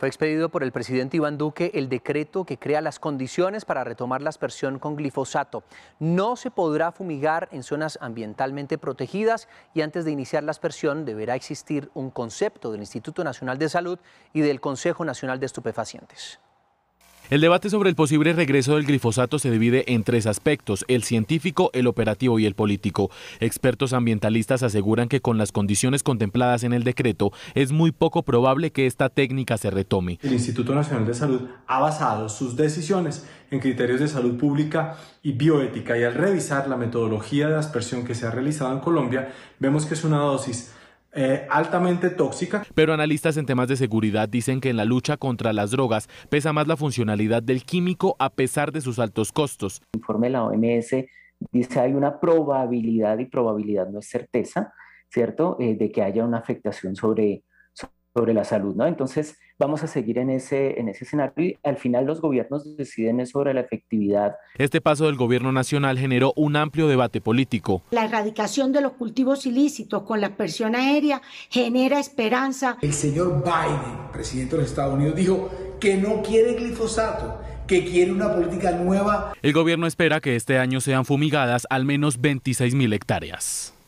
Fue expedido por el presidente Iván Duque el decreto que crea las condiciones para retomar la aspersión con glifosato. No se podrá fumigar en zonas ambientalmente protegidas y antes de iniciar la aspersión deberá existir un concepto del Instituto Nacional de Salud y del Consejo Nacional de Estupefacientes. El debate sobre el posible regreso del glifosato se divide en tres aspectos, el científico, el operativo y el político. Expertos ambientalistas aseguran que con las condiciones contempladas en el decreto es muy poco probable que esta técnica se retome. El Instituto Nacional de Salud ha basado sus decisiones en criterios de salud pública y bioética y al revisar la metodología de aspersión que se ha realizado en Colombia, vemos que es una dosis eh, altamente tóxica. Pero analistas en temas de seguridad dicen que en la lucha contra las drogas pesa más la funcionalidad del químico a pesar de sus altos costos. El informe de la OMS dice hay una probabilidad y probabilidad no es certeza, ¿cierto?, eh, de que haya una afectación sobre sobre la salud, ¿no? Entonces, vamos a seguir en ese, en ese escenario y al final los gobiernos deciden sobre la efectividad. Este paso del gobierno nacional generó un amplio debate político. La erradicación de los cultivos ilícitos con la presión aérea genera esperanza. El señor Biden, presidente de los Estados Unidos, dijo que no quiere glifosato que quiere una política nueva. El gobierno espera que este año sean fumigadas al menos 26 mil hectáreas.